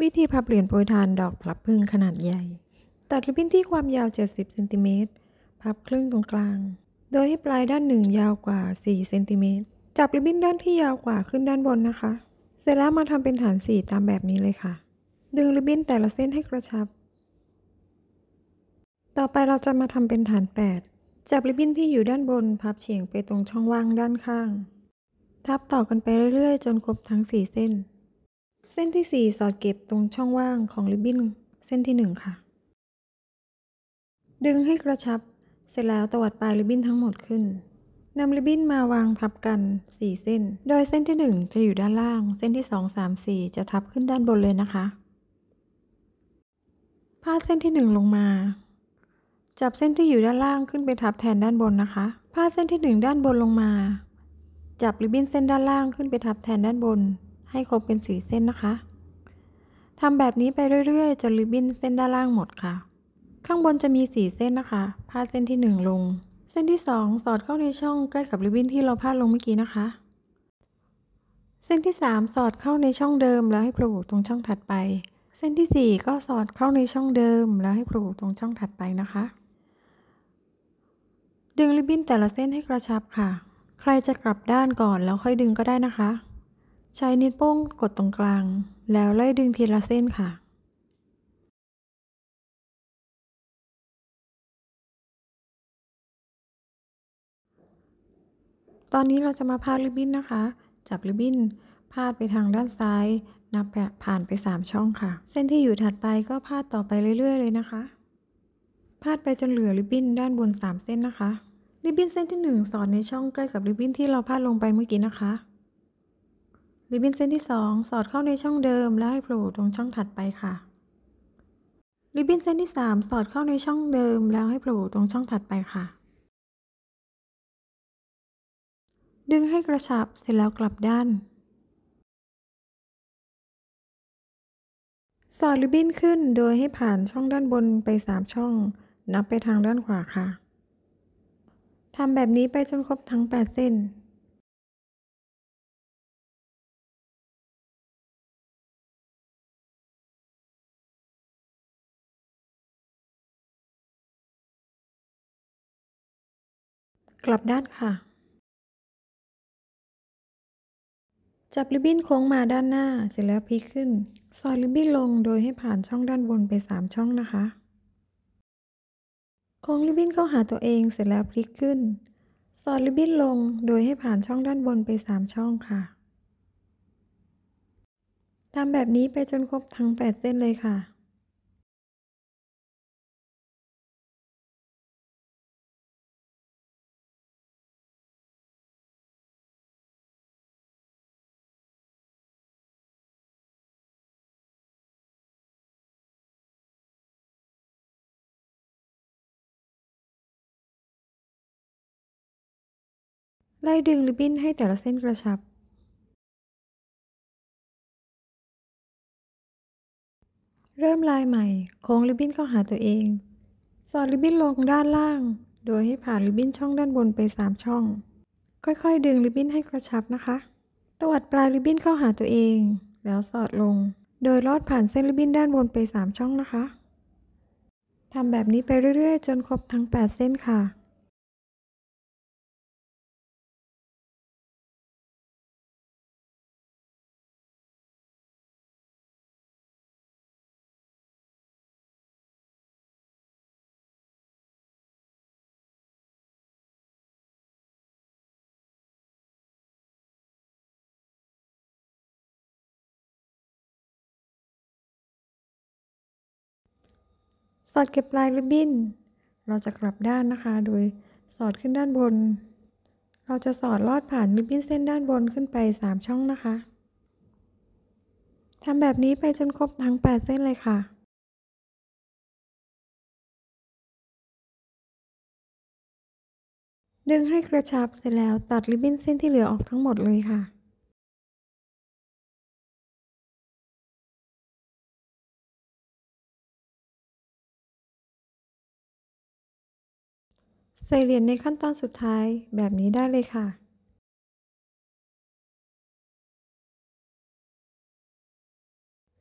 วิธีพับเหรียญโปรยทานดอกพลับพึ่งขนาดใหญ่ ตัดริบบิ้นที่ความยาว 70เซนติเมตรพับครึ่งตรงกลาง โดยให้ปลายด้านหนึ่ง ยาวกว่า4เซนติเมตรจับริบบิ้นด้านที่ยาวกว่าขึ้นด้านบนนะคะ เสร็จแล้วมาทำเป็นฐานสีตามแบบนี้เลยค่ะดึงริบบิ้นแต่ละเส้นให้กระชับ ต่อไปเราจะมาทำเป็นฐาน 8 จับริบบิ้นที่อยู่ด้านบนพับเฉียงไปตรงช่องว่างด้านข้าง ทับต่อกันไปเรื่อยๆ จนครบทั้ง4เส้นเส้นที่ 4 สอดเก็บตรงช่องว่างของริบบิ้นเส้นที่1ค่ะ ดึงให้กระชับ เสร็จแล้วตวัดปลายริบบิ้นทั้งหมดขึ้นนำริบบิ้นมาวางทับกัน4 เส้น โดยเส้นที่1จะอยู่ด้านล่าง เส้นที่2 3 4จะทับขึ้นด้านบนเลยนะคะพาดเส้นที่1ลงมา จับเส้นที่อยู่ด้านล่างขึ้นไปทับแทนด้านบนนะคะพาดเส้นที่1ด้านบนลงมา จับริบบิ้นเส้นด้านล่างขึ้นไปทับแทนด้านบนให้ครบเป็นสีเส้นนะคะทำแบบนี้ไปเรื่อยๆจนริบบิ้นเส้นด้านล่างหมดค่ะ ข้างบนจะมีสีเส้นนะคะ พาดเส้นที่หนึ่งลง เส้นที่สองสอดเข้าในช่องใกล้กับริบบิ้นที่เราพาดลงเมื่อกี้นะคะ เส้นที่สามสอดเข้าในช่องเดิมแล้วให้โผล่ตรงช่องถัดไป เส้นที่สี่ก็สอดเข้าในช่องเดิมแล้วให้โผล่ตรงช่องถัดไปนะคะ ดึงริบบิ้นแต่ละเส้นให้กระชับค่ะ ใครจะกลับด้านก่อนแล้วค่อยดึงก็ได้นะคะใช้นิ้วโป้งกดตรงกลาง แล้วไล่ดึงทีละเส้นค่ะ ตอนนี้เราจะมาพาดริบบิ้นนะคะ จับริบบิ้นพาดไปทางด้านซ้าย นับผ่านไป3ช่องค่ะ เส้นที่อยู่ถัดไปก็พาดต่อไปเรื่อยๆ เลยนะคะ พาดไปจนเหลือริบบิ้นด้านบน3เส้นนะคะริบบิ้นเส้นที่ 1 สอดในช่องใกล้กับริบบิ้นที่เราพาดลงไปเมื่อกี้นะคะริบบิ้นเส้นที่ 2 สอดเข้าในช่องเดิมแล้วให้โผล่ตรงช่องถัดไปค่ะ ริบบิ้นเส้นที่3สอดเข้าในช่องเดิมแล้วให้โผล่ตรงช่องถัดไปค่ะ ดึงให้กระชับเสร็จแล้วกลับด้าน สอดริบบิ้นขึ้นโดยให้ผ่านช่องด้านบนไป3ช่อง นับไปทางด้านขวาค่ะ ทำแบบนี้ไปจนครบทั้ง 8 เส้นกลับด้านค่ะ จับริบบิ้นโค้งมาด้านหน้า เสร็จแล้วพลิกขึ้นซอยริบบิ้นลงโดยให้ผ่านช่องด้านบนไป 3 ช่องนะคะ โค้งริบบิ้นเข้าหาตัวเอง เสร็จแล้วพลิกขึ้นซอยริบบิ้นลงโดยให้ผ่านช่องด้านบนไป 3 ช่องค่ะทำแบบนี้ไปจนครบทั้ง 8 เส้นเลยค่ะไล่ดึงริบบิ้นให้แต่ละเส้นกระชับ เริ่มลายใหม่โค้งริบบิ้นเข้าหาตัวเอง สอดริบบิ้นลงด้านล่าง โดยให้ผ่านริบบิ้นช่องด้านบนไป 3 ช่อง ค่อยๆ ดึงริบบิ้นให้กระชับนะคะ ตวัดปลายริบบิ้นเข้าหาตัวเอง แล้วสอดลง โดยลอดผ่านเส้นริบบิ้นด้านบนไป 3 ช่องนะคะทำแบบนี้ไปเรื่อยๆ จนครบทั้ง 8 เส้นค่ะสอดเก็บปลายริบบิ้น เราจะกลับด้านนะคะ โดยสอดขึ้นด้านบน เราจะสอดลอดผ่านริบบิ้นเส้นด้านบนขึ้นไป3ช่องนะคะ ทำแบบนี้ไปจนครบทั้ง 8 เส้นเลยค่ะ ดึงให้กระชับเสร็จแล้วตัดริบบิ้นเส้นที่เหลือออกทั้งหมดเลยค่ะใส่เหรียญในขั้นตอนสุดท้ายแบบนี้ได้เลยค่ะ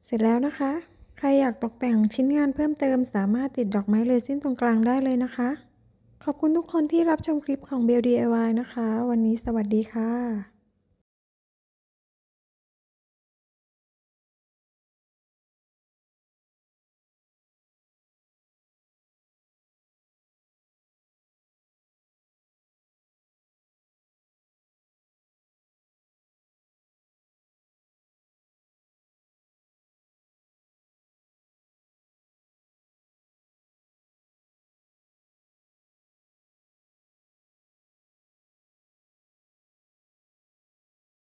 เสร็จแล้วนะคะ ใครอยากตกแต่งชิ้นงานเพิ่มเติม สามารถติดดอกไม้เลยสิ้นตรงกลางได้เลยนะคะ ขอบคุณทุกคนที่รับชมคลิปของ b e l l DIY นะคะ วันนี้สวัสดีค่ะ